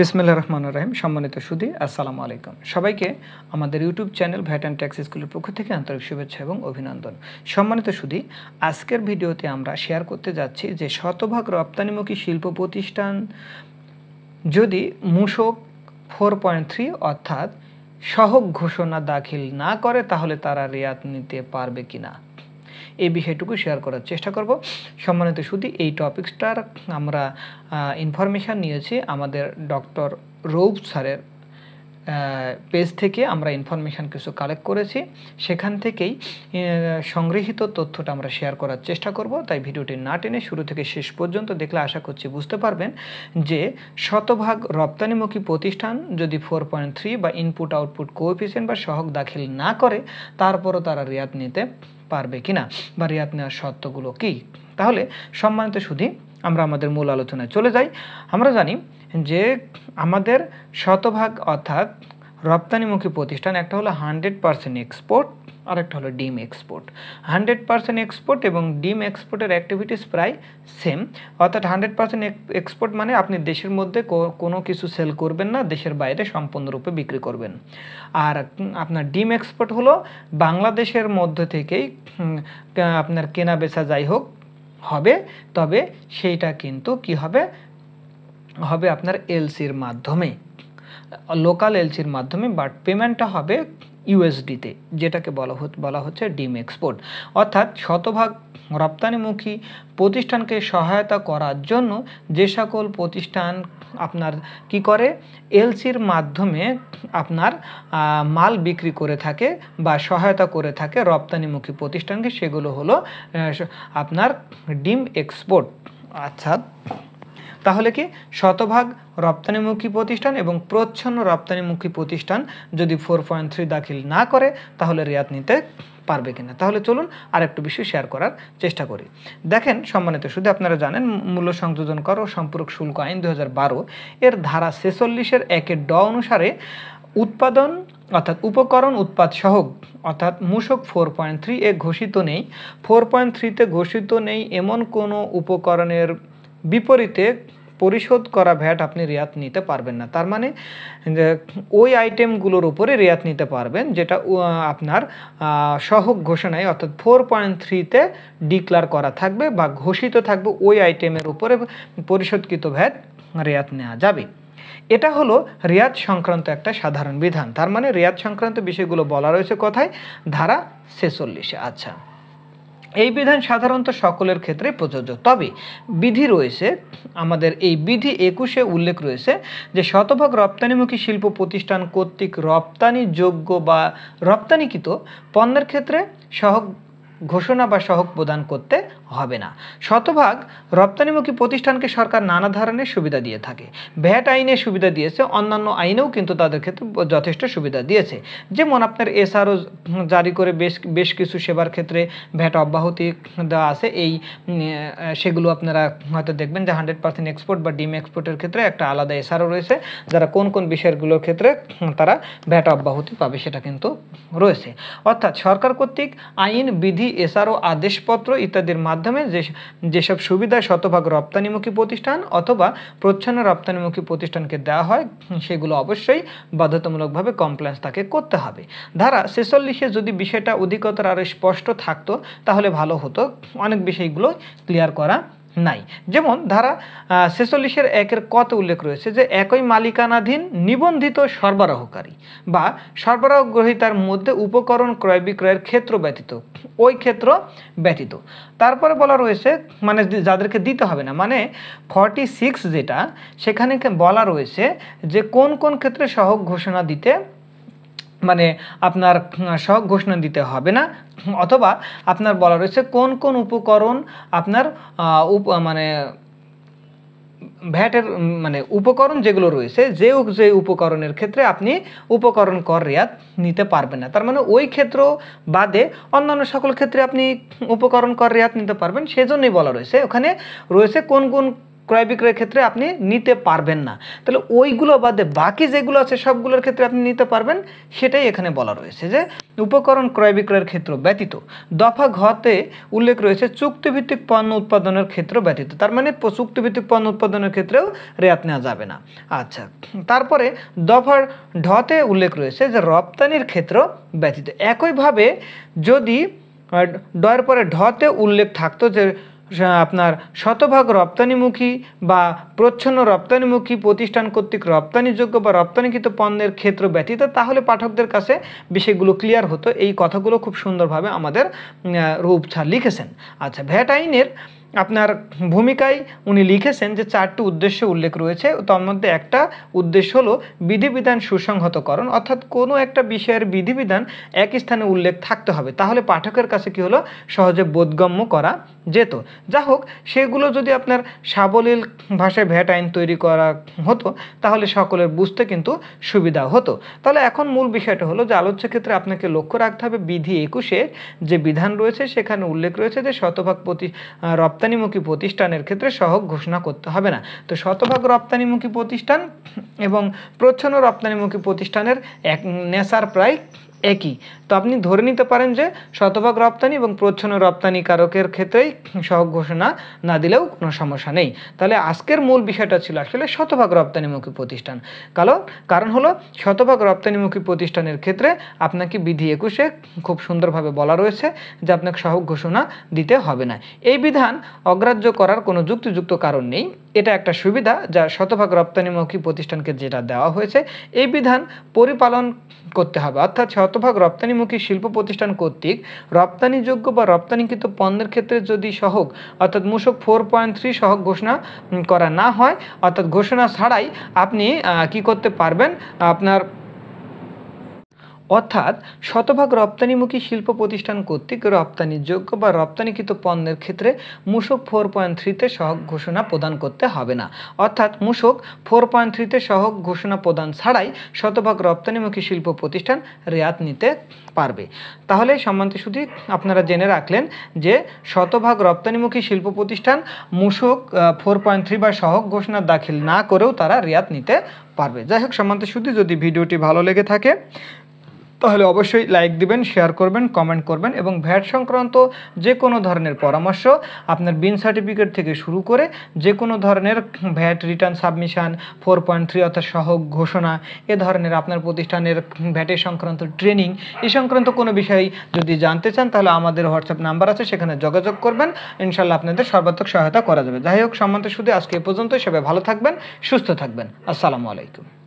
বিসমিল্লা রহমান রাহিম সম্মানিত সুদী আসসালামু আলাইকুম সবাইকে আমাদের YouTube channel VAT and tax স্কুলের পক্ষ থেকে আন্তরিক শুভেচ্ছা এবং অভিনন্দন সম্মানিত সুদী আজকের ভিডিওতে আমরা শেয়ার করতে যাচ্ছি যে শতভাগ রপ্তানিমুখী শিল্প প্রতিষ্ঠান যদি মূসক ফোর পয়েন্ট থ্রি অর্থাৎ সহক ঘোষণা দাখিল না করে তাহলে তারা রেয়াত নিতে পারবে কিনা এই বিষয়টুকু শেয়ার করার চেষ্টা করব সম্মানিত শুধু এই টপিকসটার আমরা ইনফরমেশান নিয়েছি আমাদের ডক্টর রৌব স্যারের পেজ থেকে আমরা ইনফরমেশান কিছু কালেক্ট করেছি সেখান থেকেই সংগৃহীত তথ্যটা আমরা শেয়ার করার চেষ্টা করব তাই ভিডিওটি না টেনে শুরু থেকে শেষ পর্যন্ত দেখলে আশা করছি বুঝতে পারবেন যে শতভাগ রপ্তানিমুখী প্রতিষ্ঠান যদি ফোর পয়েন্ট থ্রি বা ইনপুট আউটপুট কোএফিসিয়েন্ট বা সহক দাখিল না করে তারপরও তারা রিয়াদ নিতে পারবে কিনা বা রেয়াত নেওয়ার শর্তগুলো কী তাহলে সম্মানিত সুধী আমরা আমাদের মূল আলোচনায় চলে যাই আমরা জানি যে আমাদের শতভাগ অর্থাৎ রপ্তানিমুখী প্রতিষ্ঠান একটা হলো হান্ড্রেড পারসেন্ট এক্সপোর্ট আরেকটা হলো ডিম এক্সপোর্ট হান্ড্রেড পার্সেন্ট এক্সপোর্ট এবং ডিম এক্সপোর্টের অ্যাক্টিভিটিস প্রায় সেম অর্থাৎ হান্ড্রেড পার্সেন্ট এক্সপোর্ট মানে আপনি দেশের মধ্যে কোনো কিছু সেল করবেন না দেশের বাইরে সম্পূর্ণরূপে বিক্রি করবেন আর আপনার ডিম এক্সপোর্ট হলো বাংলাদেশের মধ্যে থেকেই আপনার কেনা বেচা যাই হোক হবে তবে সেইটা কিন্তু কি হবে হবে আপনার এলসির মাধ্যমে লোকাল এলসির মাধ্যমে বাট পেমেন্টটা হবে ইউএসডিতে যেটাকে বলা বলা হচ্ছে ডিম এক্সপোর্ট অর্থাৎ শতভাগ রপ্তানিমুখী প্রতিষ্ঠানকে সহায়তা করার জন্য যে সকল প্রতিষ্ঠান আপনার কি করে এলসির মাধ্যমে আপনার মাল বিক্রি করে থাকে বা সহায়তা করে থাকে রপ্তানিমুখী প্রতিষ্ঠানকে সেগুলো হলো আপনার ডিম এক্সপোর্ট অর্থাৎ আচ্ছা, তাহলে কি শতভাগ রপ্তানিমুখী প্রতিষ্ঠান এবং প্রচ্ছন্ন রপ্তানিমুখী প্রতিষ্ঠান যদি ফোর পয়েন্ট থ্রি দাখিল না করে তাহলে রেয়াত নিতে পারবে কিনা তাহলে চলুন আর একটু বিষয় শেয়ার করার চেষ্টা করি দেখেন সম্মানিত শুধু আপনারা জানেন মূল্য সংযোজন কর ও সম্পূরক শুল্ক আইন দু এর ধারা ছেচল্লিশের একের ড অনুসারে উৎপাদন অর্থাৎ উপকরণ উৎপাদ সহ অর্থাৎ মূষক ফোর পয়েন্ট থ্রি এ ঘোষিত নেই ফোর পয়েন্ট থ্রিতে ঘোষিত নেই এমন কোনো উপকরণের বিপরীতে পরিশোধ করা ভ্যাট আপনি রেয়াত নিতে পারবেন না তার মানে ওই আইটেমগুলোর উপরে রেয়াত নিতে পারবেন যেটা আপনার সহক ঘোষণায় অর্থাৎ ফোর পয়েন্ট থ্রিতে ডিক্লার করা থাকবে বা ঘোষিত থাকবে ওই আইটেমের উপরে পরিশোধকৃত ভ্যাট রেয়াত নেওয়া যাবে এটা হলো রেয়াত সংক্রান্ত একটা সাধারণ বিধান তার মানে রেয়াত সংক্রান্ত বিষয়গুলো বলা রয়েছে কথায় ধারা ছেচল্লিশে আচ্ছা এই বিধান সাধারণত সকলের ক্ষেত্রে প্রযোজ্য তবে বিধি রয়েছে আমাদের এই বিধি একুশে উল্লেখ রয়েছে যে শতভাগ রপ্তানিমুখী শিল্প প্রতিষ্ঠান কর্তৃক রপ্তানিযোগ্য বা রপ্তানিকৃত পণ্যের ক্ষেত্রে সহ ঘোষণা বা সহক প্রদান করতে হবে না শতভাগ রপ্তানিমুখী প্রতিষ্ঠানকে সরকার নানা ধরনের সুবিধা দিয়ে থাকে ভ্যাট আইনে সুবিধা দিয়েছে অন্যান্য আইনেও কিন্তু তাদের ক্ষেত্রে যথেষ্ট সুবিধা দিয়েছে যেমন আপনার এসআরও জারি করে বেশ বেশ কিছু সেবার ক্ষেত্রে ভ্যাট অব্যাহতি দেওয়া আছে এই সেগুলো আপনারা হয়তো দেখবেন যে হান্ড্রেড পার্সেন্ট এক্সপোর্ট বা ডিম এক্সপোর্টের ক্ষেত্রে একটা আলাদা এসআরও রয়েছে যারা কোন কোন বিষয়গুলোর ক্ষেত্রে তারা ভ্যাট অব্যাহতি পাবে সেটা কিন্তু রয়েছে অর্থাৎ সরকার কর্তৃক আইন বিধি এসআরও আদেশপত্র ইত্যাদির মাধ্যমে যে যেসব সুবিধা শতভাগ রপ্তানিমুখী প্রতিষ্ঠান অথবা প্রচ্ছন্ন রপ্তানিমুখী প্রতিষ্ঠানকে দেওয়া হয় সেগুলো অবশ্যই বাধ্যতামূলকভাবে কমপ্লেন্স তাকে করতে হবে ধারা ছেচল্লিশে যদি বিষয়টা অধিকতর আরও স্পষ্ট থাকতো তাহলে ভালো হতো অনেক বিষয়গুলো ক্লিয়ার করা নাই যেমন ধারা ছেচল্লিশের একের কত উল্লেখ রয়েছে যে একই মালিকানাধীন নিবন্ধিত সরবরাহকারী বা সরবরাহ গ্রহিতার মধ্যে উপকরণ ক্রয় বিক্রয়ের ক্ষেত্র ব্যতীত ওই ক্ষেত্র ব্যতীত তারপরে বলা রয়েছে মানে যাদেরকে দিতে হবে না মানে ফর্টি সিক্স যেটা সেখানে বলা রয়েছে যে কোন কোন ক্ষেত্রে সহ ঘোষণা দিতে মানে আপনার সহ ঘোষণা দিতে হবে না অথবা আপনার বলা রয়েছে কোন কোন উপকরণ আপনার উপ মানে ভ্যাটের মানে উপকরণ যেগুলো রয়েছে যে যে উপকরণের ক্ষেত্রে আপনি উপকরণ কর রেয়াত নিতে পারবেন না তার মানে ওই ক্ষেত্র বাদে অন্যান্য সকল ক্ষেত্রে আপনি উপকরণ কর রেয়াত নিতে পারবেন সেজন্যই বলা রয়েছে ওখানে রয়েছে কোন কোন ক্রয় বিক্রয়ের ক্ষেত্রে আপনি নিতে পারবেন না তাহলে ওইগুলো বাদে বাকি যেগুলো আছে সবগুলোর ক্ষেত্রে আপনি নিতে পারবেন সেটাই এখানে বলা রয়েছে যে উপকরণ ক্রয় বিক্রয়ের ক্ষেত্র ব্যতীত দফা ঘতে উল্লেখ রয়েছে চুক্তিভিত্তিক পণ্য উৎপাদনের ক্ষেত্র ব্যতীত তার মানে চুক্তিভিত্তিক পণ্য উৎপাদনের ক্ষেত্রেও রেয়াত নেওয়া যাবে না আচ্ছা তারপরে দফার ঢতে উল্লেখ রয়েছে যে রপ্তানির ক্ষেত্র ব্যতীত একইভাবে যদি ডয়ের পরে ঢতে উল্লেখ থাকতো যে আপনার শতভাগ রপ্তানিমুখী বা প্রচ্ছন্ন রপ্তানিমুখী প্রতিষ্ঠান কর্তৃক রপ্তানিযোগ্য বা রপ্তানিকৃত পণ্যের ক্ষেত্র ব্যতীত তাহলে পাঠকদের কাছে বিষয়গুলো ক্লিয়ার হতো এই কথাগুলো খুব সুন্দরভাবে আমাদের রূপছা লিখেছেন আচ্ছা ভ্যাট আইনের আপনার ভূমিকায় উনি লিখেছেন যে চারটি উদ্দেশ্য উল্লেখ রয়েছে তার মধ্যে একটা উদ্দেশ্য হলো বিধিবিধান সুসংহতকরণ অর্থাৎ কোনো একটা বিষয়ের বিধিবিধান এক স্থানে উল্লেখ থাকতে হবে তাহলে পাঠকের কাছে কি হলো সহজে বোধগম্য করা যেত যা হোক সেগুলো যদি আপনার সাবলীল ভাষায় ভ্যাট আইন তৈরি করা হতো তাহলে সকলের বুঝতে কিন্তু সুবিধা হতো তাহলে এখন মূল বিষয়টা হলো যে আলোচ্য ক্ষেত্রে আপনাকে লক্ষ্য রাখতে হবে বিধি একুশে যে বিধান রয়েছে সেখানে উল্লেখ রয়েছে যে শতভাগ প্রতি রপ্ত রপ্তানিমুখী প্রতিষ্ঠানের ক্ষেত্রে সহগ ঘোষণা করতে হবে না তো শতভাগ রপ্তানিমুখী প্রতিষ্ঠান এবং প্রচ্ছন্ন রপ্তানিমুখী প্রতিষ্ঠানের এক নেশার প্রায় একই তো আপনি ধরে নিতে পারেন যে শতভাগ রপ্তানি এবং প্রচ্ছন্ন রপ্তানিকারকের ক্ষেত্রেই সহক ঘোষণা না দিলেও কোনো সমস্যা নেই তাহলে আজকের মূল বিষয়টা ছিল আসলে শতভাগ রপ্তানিমুখী প্রতিষ্ঠান কারণ কারণ হলো শতভাগ রপ্তানিমুখী প্রতিষ্ঠানের ক্ষেত্রে আপনাকে বিধি একুশে খুব সুন্দরভাবে বলা রয়েছে যে আপনাকে সহক ঘোষণা দিতে হবে না এই বিধান অগ্রাহ্য করার কোনো যুক্তিযুক্ত কারণ নেই এটা একটা সুবিধা যা শতভাগ রপ্তানিমুখী প্রতিষ্ঠানকে যেটা দেওয়া হয়েছে এই বিধান পরিপালন করতে হবে অর্থাৎ শতভাগ রপ্তানিমুখী শিল্প প্রতিষ্ঠান কর্তৃক রপ্তানিযোগ্য বা রপ্তানিকৃত পণ্যের ক্ষেত্রে যদি সহক অর্থাৎ মূসক ফোর পয়েন্ট থ্রি সহক ঘোষণা করা না হয় অর্থাৎ ঘোষণা ছাড়াই আপনি কি করতে পারবেন আপনার অর্থাৎ শতভাগ রপ্তানিমুখী শিল্প প্রতিষ্ঠান কর্তৃক রপ্তানিযোগ্য বা রপ্তানিকৃত পণ্যের ক্ষেত্রে মূসক ফোর পয়েন্ট থ্রিতে সহক ঘোষণা প্রদান করতে হবে না অর্থাৎ মূসক ফোর পয়েন্ট থ্রিতে সহক ঘোষণা প্রদান ছাড়াই শতভাগ রপ্তানিমুখী শিল্প প্রতিষ্ঠান রেয়াত নিতে পারবে তাহলে সম্মানিত শুধু আপনারা জেনে রাখলেন যে শতভাগ রপ্তানিমুখী শিল্প প্রতিষ্ঠান মূসক ফোর পয়েন্ট থ্রি বা সহক ঘোষণা দাখিল না করেও তারা রেয়াত নিতে পারবে যাই হোক সম্মানিত শুধু যদি ভিডিওটি ভালো লেগে থাকে তাহলে অবশ্যই লাইক দিবেন শেয়ার করবেন কমেন্ট করবেন এবং ভ্যাট সংক্রান্ত যে কোনো ধরনের পরামর্শ আপনার বিন সার্টিফিকেট থেকে শুরু করে যে কোনো ধরনের VAT return submission four point three অর্থাৎ সহ ঘোষণা এ ধরনের আপনার প্রতিষ্ঠানের ভ্যাটের সংক্রান্ত ট্রেনিং এ সংক্রান্ত কোনো বিষয় যদি জানতে চান তাহলে আমাদের হোয়াটসঅ্যাপ নাম্বার আছে সেখানে যোগাযোগ করবেন ইনশাল্লাহ আপনাদের সর্বাত্মক সহায়তা করা যাবে যাই হোক সম্মানিত শুধু আজকে এ পর্যন্ত সবাই ভালো থাকবেন সুস্থ থাকবেন আসসালামু আলাইকুম